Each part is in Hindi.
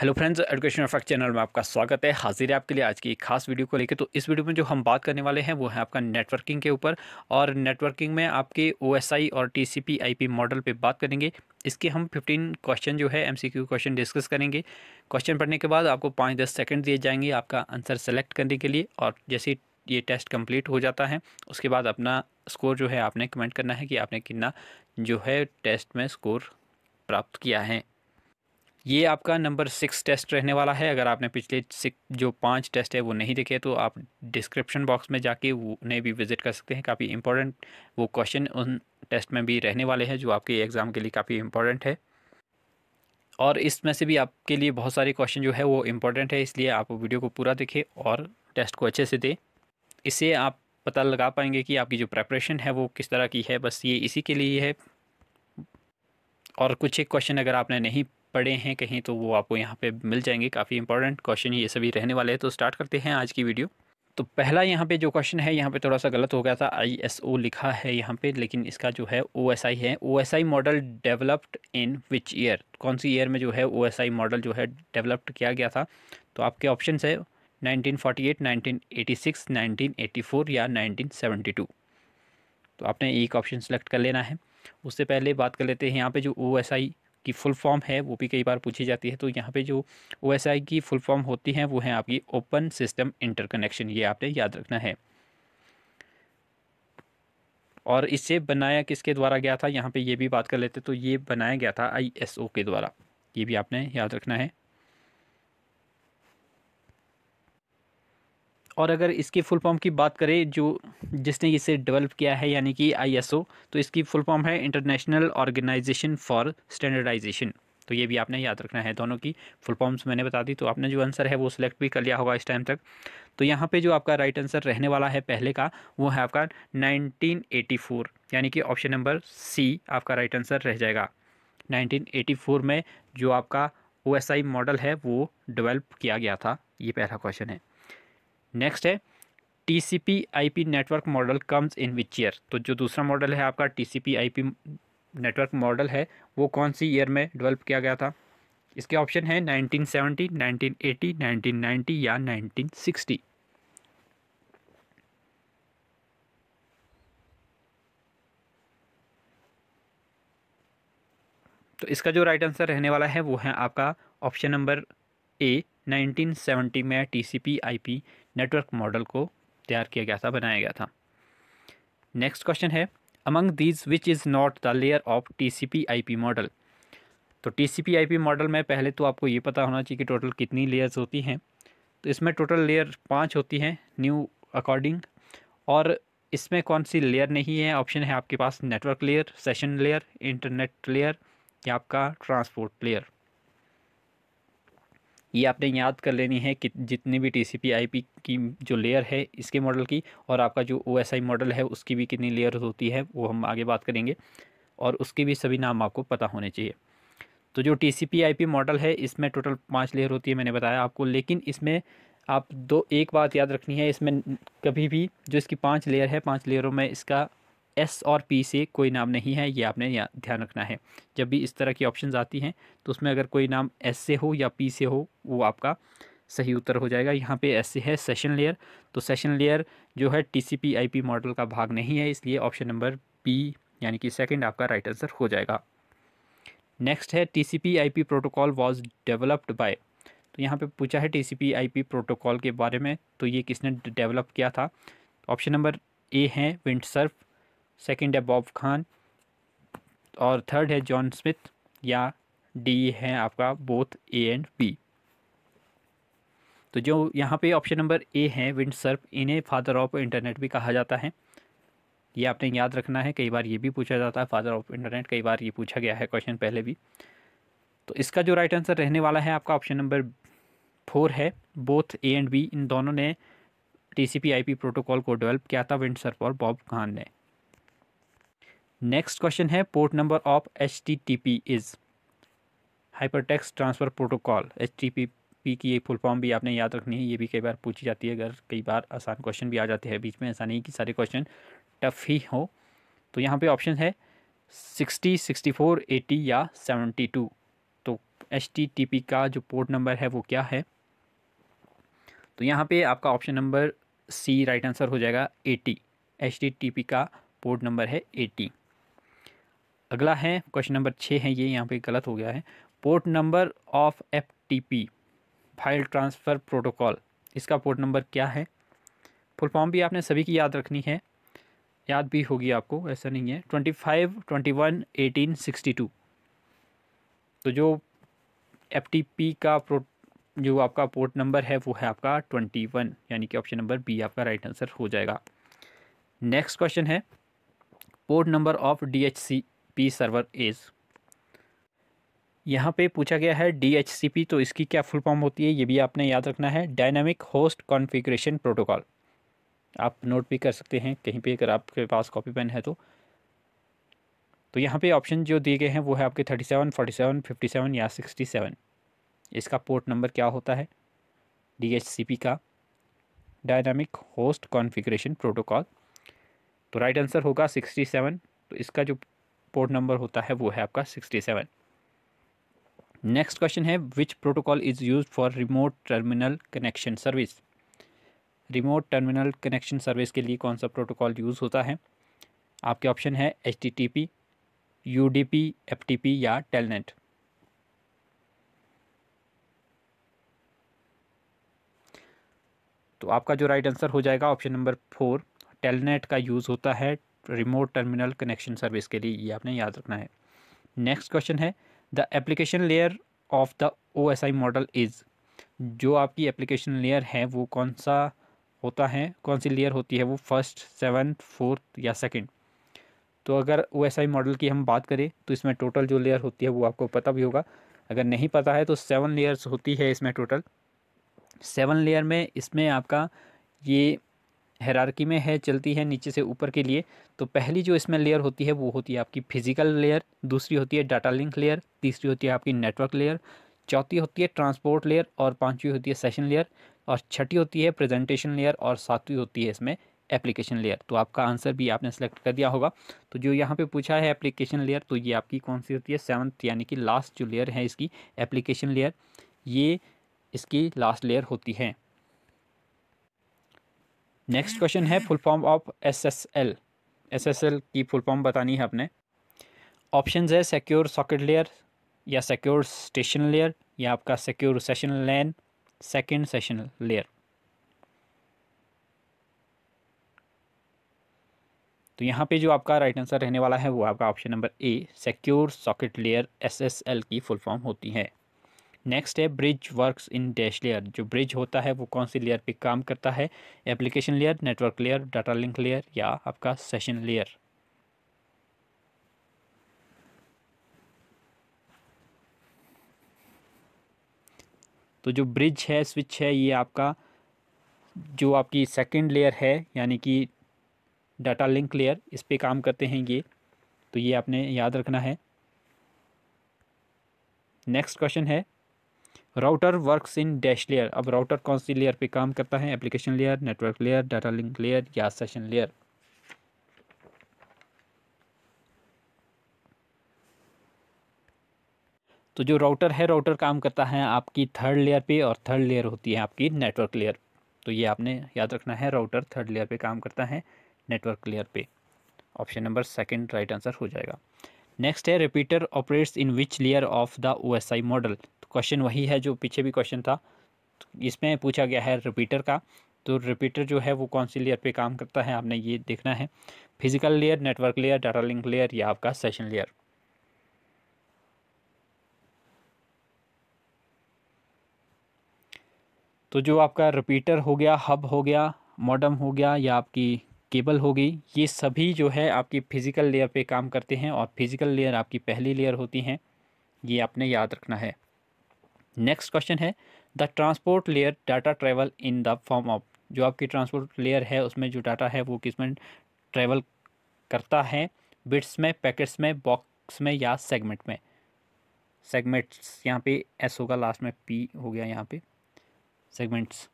hello friends education fact channel में आपका स्वागत है हाजिर है आपके लिए आज की एक खास वीडियो को लेकर तो इस वीडियो में जो हम बात करने वाले हैं वो है आपका नेटवर्किंग के ऊपर और नेटवर्किंग में आपके ओएसआई और टीसीपी आईपी मॉडल पे बात करेंगे इसके हम 15 क्वेश्चन जो है एमसीक्यू क्वेश्चन डिस्कस करेंगे क्वेश्चन पढ़ने के बाद आपको पाँच दस सेकेंड दिए जाएंगे आपका आंसर सेलेक्ट करने के लिए और जैसे ये टेस्ट कम्प्लीट हो जाता है उसके बाद अपना स्कोर जो है आपने कमेंट करना है कि आपने कितना जो है टेस्ट में स्कोर प्राप्त किया है ये आपका नंबर सिक्स टेस्ट रहने वाला है अगर आपने पिछले सिक्स जो पांच टेस्ट है वो नहीं देखे तो आप डिस्क्रिप्शन बॉक्स में जाके उन्हें भी विज़िट कर सकते हैं काफ़ी इंपॉर्टेंट वो क्वेश्चन उन टेस्ट में भी रहने वाले हैं जो आपके एग्ज़ाम के लिए काफ़ी इंपॉर्टेंट है और इसमें से भी आपके लिए बहुत सारे क्वेश्चन जो है वो इम्पोर्टेंट है इसलिए आप वीडियो को पूरा देखें और टेस्ट को अच्छे से दें इससे आप पता लगा पाएंगे कि आपकी जो प्रेपरेशन है वो किस तरह की है बस ये इसी के लिए है और कुछ एक क्वेश्चन अगर आपने नहीं पड़े हैं कहीं तो वो आपको यहाँ पे मिल जाएंगे काफ़ी इंपॉर्टेंट क्वेश्चन ये सभी रहने वाले हैं तो स्टार्ट करते हैं आज की वीडियो तो पहला यहाँ पे जो क्वेश्चन है यहाँ पे थोड़ा सा गलत हो गया था ओ लिखा है यहाँ पे लेकिन इसका जो है आई है I model developed in which year कौन सी ईयर में जो है आई मॉडल जो है डेवलप्ड किया गया था तो आपके ऑप्शन है नाइनटीन एटी फोर या टू तो आपने एक ऑप्शन सेलेक्ट कर लेना है उससे पहले बात कर लेते हैं यहाँ पे जो ओ एस आई की फुल फॉर्म है वो भी कई बार पूछी जाती है तो यहाँ पे जो ओ की फुल फॉर्म होती हैं वो है आपकी ओपन सिस्टम इंटरकनेक्शन ये आपने याद रखना है और इसे बनाया किसके द्वारा गया था यहाँ पे ये भी बात कर लेते तो ये बनाया गया था आईएसओ के द्वारा ये भी आपने याद रखना है और अगर इसकी फुल फॉर्म की बात करें जो जिसने इसे डेवलप किया है यानी कि आईएसओ तो इसकी फुल फॉर्म है इंटरनेशनल ऑर्गेनाइजेशन फॉर स्टैंडर्डाइजेशन तो ये भी आपने याद रखना है दोनों की फुल फॉर्म्स मैंने बता दी तो आपने जो आंसर है वो सिलेक्ट भी कर लिया होगा इस टाइम तक तो यहाँ पे जो आपका राइट आंसर रहने वाला है पहले का वो है आपका 1984 यानी कि ऑप्शन नंबर सी आपका राइट आंसर रह जाएगा 1984 में जो आपका ओ मॉडल है वो डेवलप किया गया था ये पहला क्वेश्चन है नेक्स्ट है T C P I P network model comes in which year तो जो दूसरा मॉडल है आपका T C P I P network model है वो कौन सी ईयर में डेवलप किया गया था इसके ऑप्शन है 1970, 1980, 1990 या 1960 तो इसका जो राइट आंसर रहने वाला है वो है आपका ऑप्शन नंबर ए 1970 में टीसीपी आईपी नेटवर्क मॉडल को तैयार किया गया था बनाया गया था नेक्स्ट क्वेश्चन है among these which is not the layer of T C P I P model तो T C P I P model में पहले तो आपको ये पता होना चाहिए कि टोटल कितनी लेयर्स होती हैं तो इसमें टोटल लेयर पाँच होती हैं न्यू अकॉर्डिंग और इसमें कौन सी लेयर नहीं है ऑप्शन है आपके पास network layer session layer internet layer या आपका ट्रांसपोर्ट लेयर ये आपने याद कर लेनी है कि जितनी भी टीसीपी/आईपी की जो लेयर है इसके मॉडल की और आपका जो ओएसआई मॉडल है उसकी भी कितनी लेयर होती है वो हम आगे बात करेंगे और उसके भी सभी नाम आपको पता होने चाहिए तो जो टीसीपी/आईपी मॉडल है इसमें टोटल पाँच लेयर होती है मैंने बताया आपको लेकिन इसमें आप दो एक बात याद रखनी है इसमें कभी भी जो इसकी पाँच लेयर है पाँच लेयरों में इसका एस और पी से कोई नाम नहीं है ये आपने ध्यान रखना है जब भी इस तरह की ऑप्शन आती हैं तो उसमें अगर कोई नाम एस से हो या पी से हो वो आपका सही उत्तर हो जाएगा यहाँ पे ऐसे है सेशन लेयर तो सेशन लेयर जो है टी आईपी मॉडल का भाग नहीं है इसलिए ऑप्शन नंबर पी यानी कि सेकंड आपका राइट आंसर हो जाएगा नेक्स्ट है T IP protocol was developed by तो यहाँ पे पूछा है टी आईपी प्रोटोकॉल के बारे में तो ये किसने डेवलप किया था ऑप्शन नंबर ए है विंडसर्फ सेकंड है बॉब खान और थर्ड है जॉन स्मिथ या डी है आपका बोथ ए एंड बी तो जो यहाँ पे ऑप्शन नंबर ए है विंड सर्प इन्हें फादर ऑफ इंटरनेट भी कहा जाता है ये आपने याद रखना है कई बार ये भी पूछा जाता है फादर ऑफ इंटरनेट कई बार ये पूछा गया है क्वेश्चन पहले भी तो इसका जो राइट आंसर रहने वाला है आपका ऑप्शन नंबर फोर है बोथ ए एंड बी इन दोनों ने टी सी प्रोटोकॉल को डेवलप किया था विंड सर्प और बॉब खान ने नेक्स्ट क्वेश्चन है port number of H T T P is hypertext transfer protocol H T P P की एक फुल फॉर्म भी आपने याद रखनी है ये भी कई बार पूछी जाती है अगर कई बार आसान क्वेश्चन भी आ जाते हैं बीच में ऐसा नहीं कि सारे क्वेश्चन टफ ही हो तो यहाँ पे ऑप्शन है सिक्सटी सिक्सटी फोर एटी या सेवेंटी टू तो एच टी टी पी का जो पोर्ट नंबर है वो क्या है तो यहाँ पे आपका option number C right answer हो जाएगा eighty H T T P का पोर्ट नंबर है एटी अगला है क्वेश्चन नंबर छः है ये यहाँ पे गलत हो गया है port number of F T P file transfer protocol इसका पोर्ट नंबर क्या है फुल फॉर्म भी आपने सभी की याद रखनी है याद भी होगी आपको ऐसा नहीं है twenty five twenty one eighteen sixty two तो जो एफ टी पी का प्रो जो आपका पोर्ट नंबर है वो है आपका ट्वेंटी वन यानी कि ऑप्शन नंबर बी आपका राइट आंसर हो जाएगा नेक्स्ट क्वेश्चन है port number of D H C P server is यहाँ पे पूछा गया है डी तो इसकी क्या फुल फॉर्म होती है ये भी आपने याद रखना है डायनामिक होस्ट कॉन्फ़िगरेशन प्रोटोकॉल आप नोट भी कर सकते हैं कहीं पे अगर आपके पास कॉपी पेन है तो तो यहाँ पे ऑप्शन जो दिए गए हैं वो है आपके thirty seven forty seven fifty seven या सिक्सटी सेवन इसका पोर्ट नंबर क्या होता है डी का डायनामिक होस्ट कॉन्फिग्रेशन प्रोटोकॉल तो राइट आंसर होगा सिक्सटी सेवन तो इसका जो पोर्ट नंबर होता है वो है आपका सिक्सटी सेवन नेक्स्ट क्वेश्चन है which protocol is use for remote terminal connection service remote terminal connection service के लिए कौन सा प्रोटोकॉल यूज़ होता है आपके ऑप्शन है H T T P U D P F T P या टेलनेट तो आपका जो राइट आंसर हो जाएगा ऑप्शन नंबर फोर टेलनेट का यूज़ होता है रिमोट टर्मिनल कनेक्शन सर्विस के लिए ये आपने याद रखना है नेक्स्ट क्वेश्चन है the application layer of the O S I model is जो आपकी एप्लीकेशन लेयर है वो कौन सा होता है कौन सी लेयर होती है वो फर्स्ट सेवन्थ फोर्थ या सेकंड तो अगर ओ मॉडल की हम बात करें तो इसमें टोटल जो लेयर होती है वो आपको पता भी होगा अगर नहीं पता है तो सेवन लेयर्स होती है इसमें टोटल सेवन लेयर में इसमें आपका ये हैरारकी में है चलती है नीचे से ऊपर के लिए तो पहली जो इसमें लेयर होती है वो होती है आपकी फिजिकल लेयर दूसरी होती है डाटा लिंक लेयर तीसरी होती है आपकी नेटवर्क लेयर चौथी होती है ट्रांसपोर्ट लेयर और पांचवी होती है सेशन लेयर और छठी होती है प्रेजेंटेशन लेयर और सातवीं होती है इसमें एप्लीकेशन लेयर तो आपका आंसर भी आपने सेलेक्ट कर दिया होगा तो जो यहाँ पे पूछा है एप्लीकेशन लेयर तो ये आपकी कौन सी होती है सेवन्थ यानी कि लास्ट जो लेयर है इसकी एप्लीकेशन लेयर ये इसकी लास्ट लेयर होती है नेक्स्ट क्वेश्चन है full form of S S L S S L की फुल फॉर्म बतानी है आपने ऑप्शन है सिक्योर सॉकेट लेयर या सिक्योर स्टेशन लेयर या आपका secure session LAN second session layer तो यहाँ पे जो आपका राइट आंसर रहने वाला है वो आपका option number A secure socket layer SSL की फुल फॉर्म होती है नेक्स्ट है bridge works in dash layer जो ब्रिज होता है वो कौन सी लेयर पे काम करता है application layer network layer data link layer या आपका सेशन लेयर तो जो ब्रिज है स्विच है ये आपका जो आपकी सेकंड लेयर है यानी कि डाटा लिंक लेयर इस पे काम करते हैं ये तो ये आपने याद रखना है नेक्स्ट क्वेश्चन है router works in dash layer अब राउटर कौन सी लेयर पे काम करता है application layer network layer data link layer या सेशन लेयर तो जो राउटर है राउटर काम करता है आपकी थर्ड लेयर पे और थर्ड लेयर होती है आपकी नेटवर्क लेयर तो ये आपने याद रखना है राउटर थर्ड लेयर पे काम करता है नेटवर्क लेयर पे option number second right answer हो जाएगा नेक्स्ट है repeater operates in which layer of the OSI model question वही है जो पीछे भी क्वेश्चन था इसमें पूछा गया है रिपीटर का तो रिपीटर जो है वो कौन सी लेयर पे काम करता है आपने ये देखना है physical layer network layer data link layer या आपका सेशन लेयर तो जो आपका रिपीटर हो गया हब हो गया मॉडम हो गया या आपकी केबल होगी ये सभी जो है आपकी फ़िज़िकल लेयर पे काम करते हैं और फिज़िकल लेयर आपकी पहली लेयर होती हैं ये आपने याद रखना है नेक्स्ट क्वेश्चन है the transport layer data travel in the form of जो आपकी ट्रांसपोर्ट लेयर है उसमें जो डाटा है वो किस में ट्रेवल करता है बिट्स में पैकेट्स में बॉक्स में या सेगमेंट में सेगमेंट्स यहाँ पे एस होगा लास्ट में पी हो गया यहाँ पे सेगमेंट्स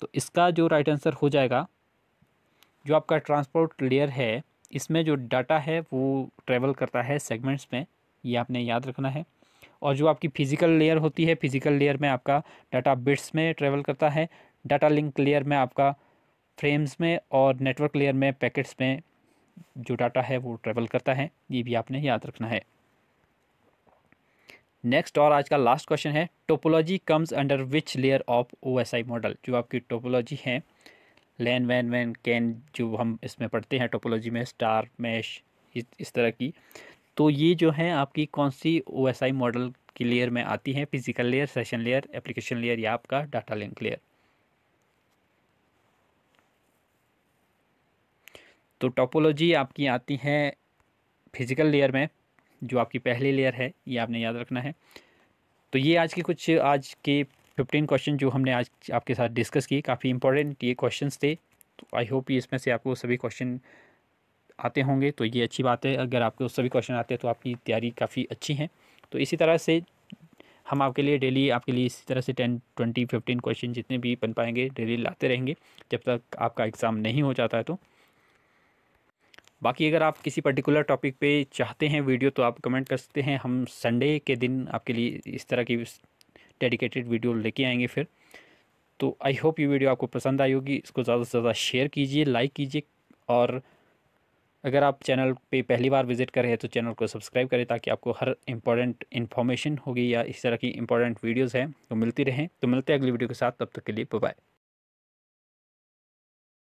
तो इसका जो राइट आंसर हो जाएगा जो आपका ट्रांसपोर्ट लेयर है इसमें जो डाटा है वो ट्रेवल करता है सेगमेंट्स में ये आपने याद रखना है और जो आपकी फ़िज़िकल लेयर होती है फ़िज़िकल लेयर में आपका डाटा बिट्स में ट्रेवल करता है डाटा लिंक लेयर में आपका फ्रेम्स में और नेटवर्क लेयर में पैकेट्स में जो डाटा है वो ट्रेवल करता है ये भी आपने याद रखना है नेक्स्ट और आज का लास्ट क्वेश्चन है topology comes under which layer of OSI model जो आपकी टोपोलॉजी है लैन वैन वैन कैन जो हम इसमें पढ़ते हैं टोपोलॉजी में स्टार मैश इस, इस तरह की तो ये जो है आपकी कौन सी ओ मॉडल की लेयर में आती है physical layer session layer application layer या आपका डाटा लिंक लेयर तो टोपोलॉजी आपकी आती है फिजिकल लेयर में जो आपकी पहली लेयर है ये आपने याद रखना है तो ये आज के कुछ आज के फिफ्टीन क्वेश्चन जो हमने आज आपके साथ डिस्कस किए काफ़ी इंपॉर्टेंट ये क्वेश्चंस थे तो आई होप इसमें से आपको सभी क्वेश्चन आते होंगे तो ये अच्छी बात है अगर आपको सभी क्वेश्चन आते हैं तो आपकी तैयारी काफ़ी अच्छी है तो इसी तरह से हम आपके लिए डेली आपके लिए इसी तरह से टेन ट्वेंटी फिफ्टीन क्वेश्चन जितने भी बन पाएंगे डेली लाते रहेंगे जब तक आपका एग्ज़ाम नहीं हो जाता है तो बाकी अगर आप किसी पर्टिकुलर टॉपिक पे चाहते हैं वीडियो तो आप कमेंट कर सकते हैं हम संडे के दिन आपके लिए इस तरह की डेडिकेटेड वीडियो लेके आएंगे फिर तो आई होप ये वीडियो आपको पसंद आई होगी इसको ज़्यादा से ज़्यादा शेयर कीजिए लाइक कीजिए और अगर आप चैनल पे पहली बार विज़िट कर रहे हैं तो चैनल को सब्सक्राइब करें ताकि आपको हर इंपॉर्टेंट इन्फॉर्मेशन होगी या इस तरह की इंपॉर्टेंट वीडियोज़ हैं वो तो मिलती रहें तो मिलते हैं अगली वीडियो के साथ तब तक के लिए बाय